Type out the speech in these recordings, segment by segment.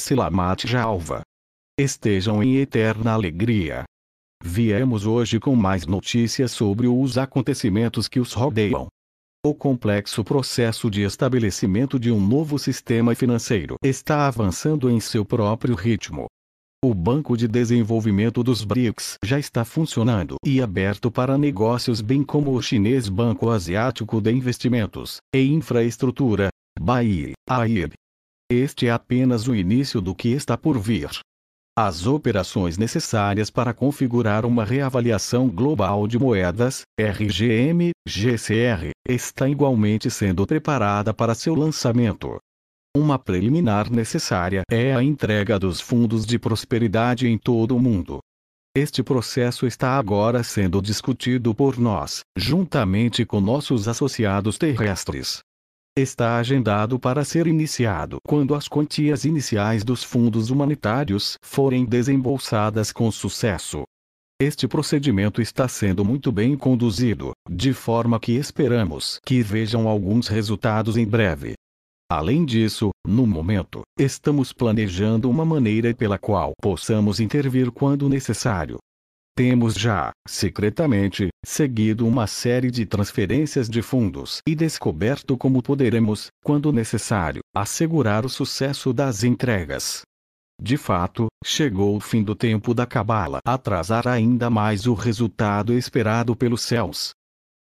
Silamat Jalva. Estejam em eterna alegria. Viemos hoje com mais notícias sobre os acontecimentos que os rodeiam. O complexo processo de estabelecimento de um novo sistema financeiro está avançando em seu próprio ritmo. O Banco de Desenvolvimento dos BRICS já está funcionando e aberto para negócios, bem como o chinês Banco Asiático de Investimentos e Infraestrutura, (BAI). AIB, este é apenas o início do que está por vir. As operações necessárias para configurar uma reavaliação global de moedas, RGM, GCR, está igualmente sendo preparada para seu lançamento. Uma preliminar necessária é a entrega dos fundos de prosperidade em todo o mundo. Este processo está agora sendo discutido por nós, juntamente com nossos associados terrestres está agendado para ser iniciado quando as quantias iniciais dos fundos humanitários forem desembolsadas com sucesso. Este procedimento está sendo muito bem conduzido, de forma que esperamos que vejam alguns resultados em breve. Além disso, no momento, estamos planejando uma maneira pela qual possamos intervir quando necessário, temos já, secretamente, seguido uma série de transferências de fundos e descoberto como poderemos, quando necessário, assegurar o sucesso das entregas. De fato, chegou o fim do tempo da cabala atrasar ainda mais o resultado esperado pelos céus,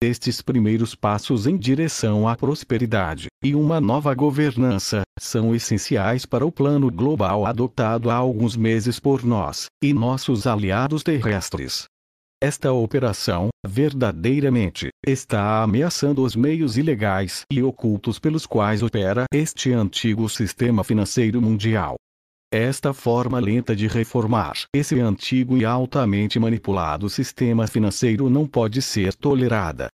estes primeiros passos em direção à prosperidade e uma nova governança são essenciais para o plano global adotado há alguns meses por nós e nossos aliados terrestres. Esta operação, verdadeiramente, está ameaçando os meios ilegais e ocultos pelos quais opera este antigo sistema financeiro mundial. Esta forma lenta de reformar esse antigo e altamente manipulado sistema financeiro não pode ser tolerada.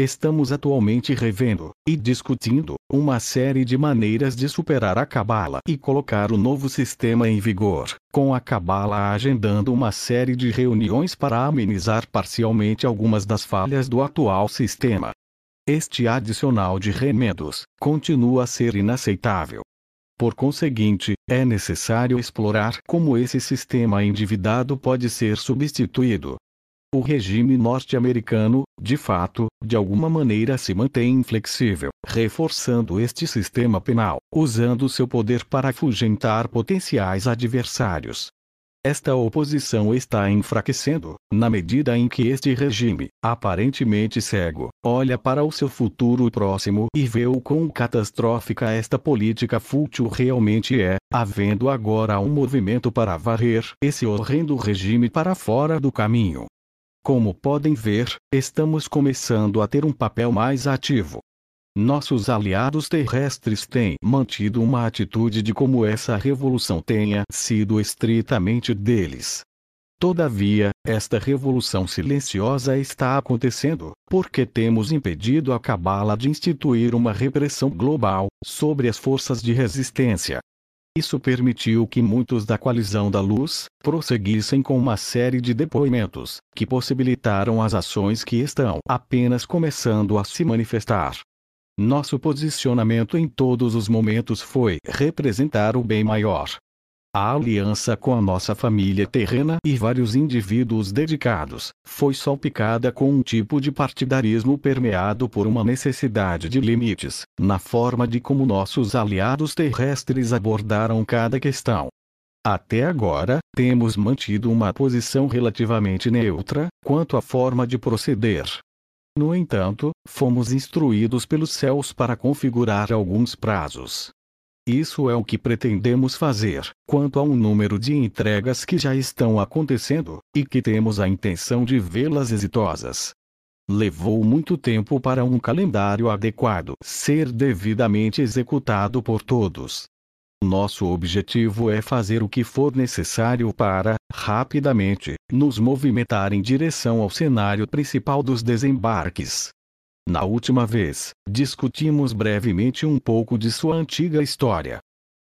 Estamos atualmente revendo e discutindo uma série de maneiras de superar a cabala e colocar o novo sistema em vigor, com a cabala agendando uma série de reuniões para amenizar parcialmente algumas das falhas do atual sistema. Este adicional de remendos continua a ser inaceitável por conseguinte, é necessário explorar como esse sistema endividado pode ser substituído. O regime norte-americano, de fato, de alguma maneira se mantém inflexível, reforçando este sistema penal, usando seu poder para afugentar potenciais adversários. Esta oposição está enfraquecendo, na medida em que este regime, aparentemente cego, olha para o seu futuro próximo e vê o quão catastrófica esta política fútil realmente é, havendo agora um movimento para varrer esse horrendo regime para fora do caminho. Como podem ver, estamos começando a ter um papel mais ativo, nossos aliados terrestres têm mantido uma atitude de como essa revolução tenha sido estritamente deles. Todavia, esta revolução silenciosa está acontecendo, porque temos impedido a Cabala de instituir uma repressão global sobre as forças de resistência. Isso permitiu que muitos da coalizão da luz prosseguissem com uma série de depoimentos que possibilitaram as ações que estão apenas começando a se manifestar. Nosso posicionamento em todos os momentos foi representar o bem maior. A aliança com a nossa família terrena e vários indivíduos dedicados foi salpicada com um tipo de partidarismo permeado por uma necessidade de limites, na forma de como nossos aliados terrestres abordaram cada questão. Até agora, temos mantido uma posição relativamente neutra quanto à forma de proceder, no entanto, fomos instruídos pelos céus para configurar alguns prazos. Isso é o que pretendemos fazer, quanto a um número de entregas que já estão acontecendo, e que temos a intenção de vê-las exitosas. Levou muito tempo para um calendário adequado ser devidamente executado por todos, nosso objetivo é fazer o que for necessário para, rapidamente, nos movimentar em direção ao cenário principal dos desembarques. Na última vez, discutimos brevemente um pouco de sua antiga história.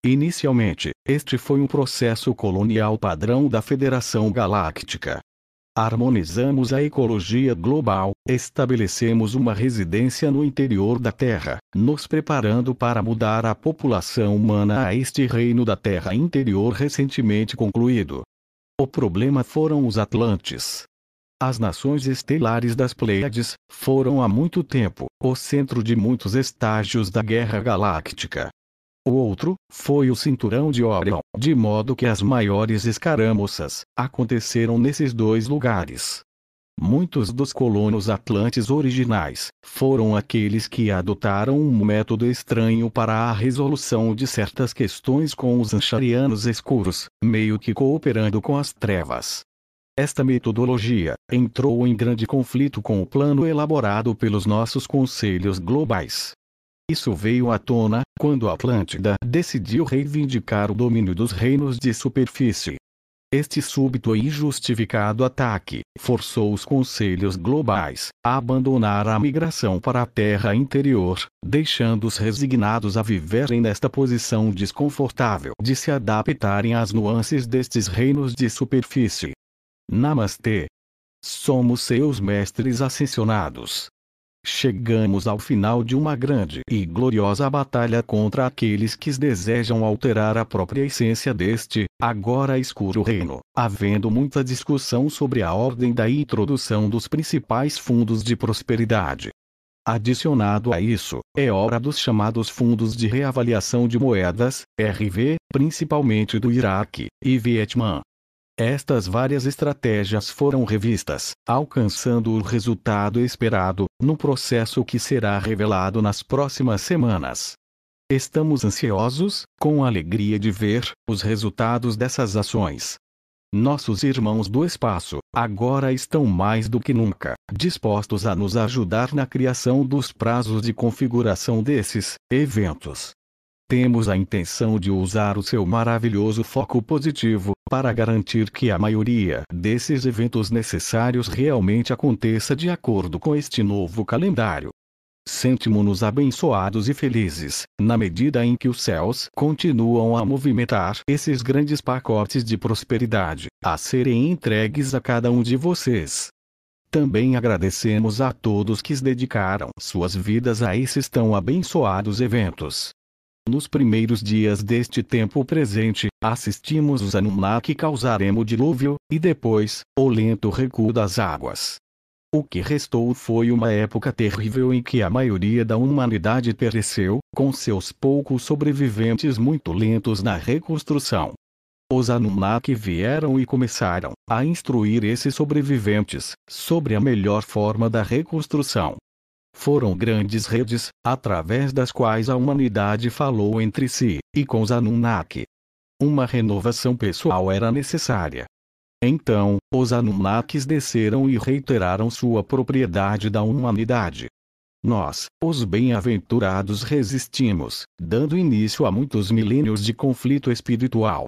Inicialmente, este foi um processo colonial padrão da Federação Galáctica, Harmonizamos a ecologia global, estabelecemos uma residência no interior da Terra, nos preparando para mudar a população humana a este reino da Terra interior recentemente concluído. O problema foram os Atlantes. As nações estelares das Pleiades foram há muito tempo o centro de muitos estágios da Guerra Galáctica, o outro, foi o cinturão de Orion, de modo que as maiores escaramuças aconteceram nesses dois lugares. Muitos dos colonos atlantes originais foram aqueles que adotaram um método estranho para a resolução de certas questões com os ancharianos escuros, meio que cooperando com as trevas. Esta metodologia entrou em grande conflito com o plano elaborado pelos nossos conselhos globais, isso veio à tona quando Atlântida decidiu reivindicar o domínio dos reinos de superfície. Este súbito e injustificado ataque forçou os conselhos globais a abandonar a migração para a terra interior, deixando-os resignados a viverem nesta posição desconfortável de se adaptarem às nuances destes reinos de superfície. Namastê! Somos seus mestres ascensionados. Chegamos ao final de uma grande e gloriosa batalha contra aqueles que desejam alterar a própria essência deste, agora escuro reino, havendo muita discussão sobre a ordem da introdução dos principais fundos de prosperidade. Adicionado a isso, é hora dos chamados fundos de reavaliação de moedas, RV, principalmente do Iraque e Vietnã, estas várias estratégias foram revistas, alcançando o resultado esperado, no processo que será revelado nas próximas semanas. Estamos ansiosos, com a alegria de ver, os resultados dessas ações. Nossos irmãos do espaço, agora estão mais do que nunca, dispostos a nos ajudar na criação dos prazos de configuração desses eventos. Temos a intenção de usar o seu maravilhoso foco positivo para garantir que a maioria desses eventos necessários realmente aconteça de acordo com este novo calendário. Sentimo-nos abençoados e felizes, na medida em que os céus continuam a movimentar esses grandes pacotes de prosperidade, a serem entregues a cada um de vocês. Também agradecemos a todos que dedicaram suas vidas a esses tão abençoados eventos, nos primeiros dias deste tempo presente, assistimos os Anunnaki causarem o dilúvio e depois, o lento recuo das águas. O que restou foi uma época terrível em que a maioria da humanidade pereceu, com seus poucos sobreviventes muito lentos na reconstrução. Os Anunnaki vieram e começaram a instruir esses sobreviventes sobre a melhor forma da reconstrução foram grandes redes, através das quais a humanidade falou entre si, e com os Anunnaki. Uma renovação pessoal era necessária. Então, os Anunnakis desceram e reiteraram sua propriedade da humanidade. Nós, os bem-aventurados resistimos, dando início a muitos milênios de conflito espiritual.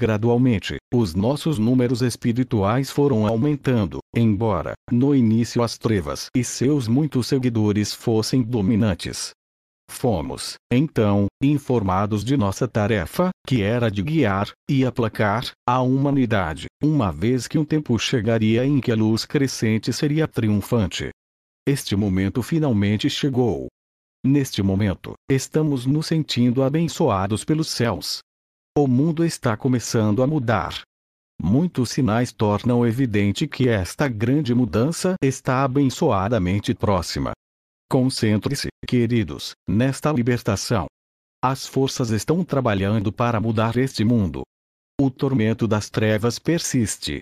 Gradualmente, os nossos números espirituais foram aumentando, embora, no início as trevas e seus muitos seguidores fossem dominantes. Fomos, então, informados de nossa tarefa, que era de guiar e aplacar a humanidade, uma vez que um tempo chegaria em que a luz crescente seria triunfante. Este momento finalmente chegou. Neste momento, estamos nos sentindo abençoados pelos céus, o mundo está começando a mudar. Muitos sinais tornam evidente que esta grande mudança está abençoadamente próxima. Concentre-se, queridos, nesta libertação. As forças estão trabalhando para mudar este mundo. O tormento das trevas persiste.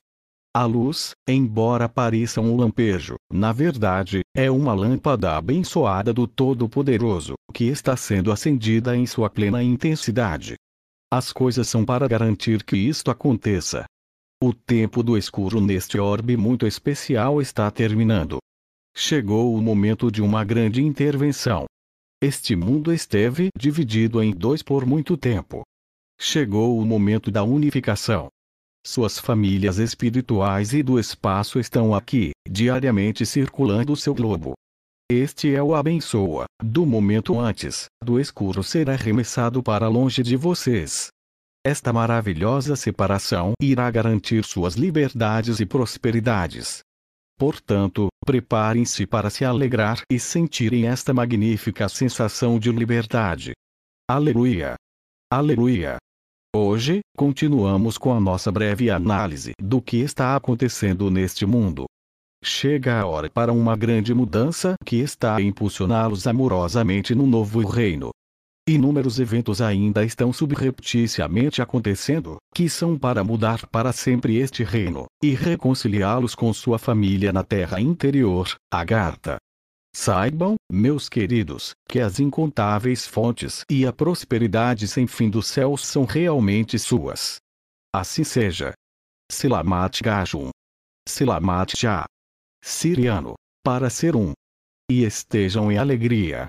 A luz, embora pareça um lampejo, na verdade, é uma lâmpada abençoada do Todo-Poderoso, que está sendo acendida em sua plena intensidade. As coisas são para garantir que isto aconteça. O tempo do escuro neste orbe muito especial está terminando. Chegou o momento de uma grande intervenção. Este mundo esteve dividido em dois por muito tempo. Chegou o momento da unificação. Suas famílias espirituais e do espaço estão aqui, diariamente circulando seu globo. Este é o abençoa, do momento antes, do escuro ser arremessado para longe de vocês. Esta maravilhosa separação irá garantir suas liberdades e prosperidades. Portanto, preparem-se para se alegrar e sentirem esta magnífica sensação de liberdade. Aleluia! Aleluia! Hoje, continuamos com a nossa breve análise do que está acontecendo neste mundo. Chega a hora para uma grande mudança que está a impulsioná-los amorosamente no novo reino. Inúmeros eventos ainda estão subrepticiamente acontecendo, que são para mudar para sempre este reino, e reconciliá-los com sua família na terra interior, Agartha. Saibam, meus queridos, que as incontáveis fontes e a prosperidade sem fim dos céus são realmente suas. Assim seja. Silamat Gajum. Silamat Jah siriano, para ser um. E estejam em alegria,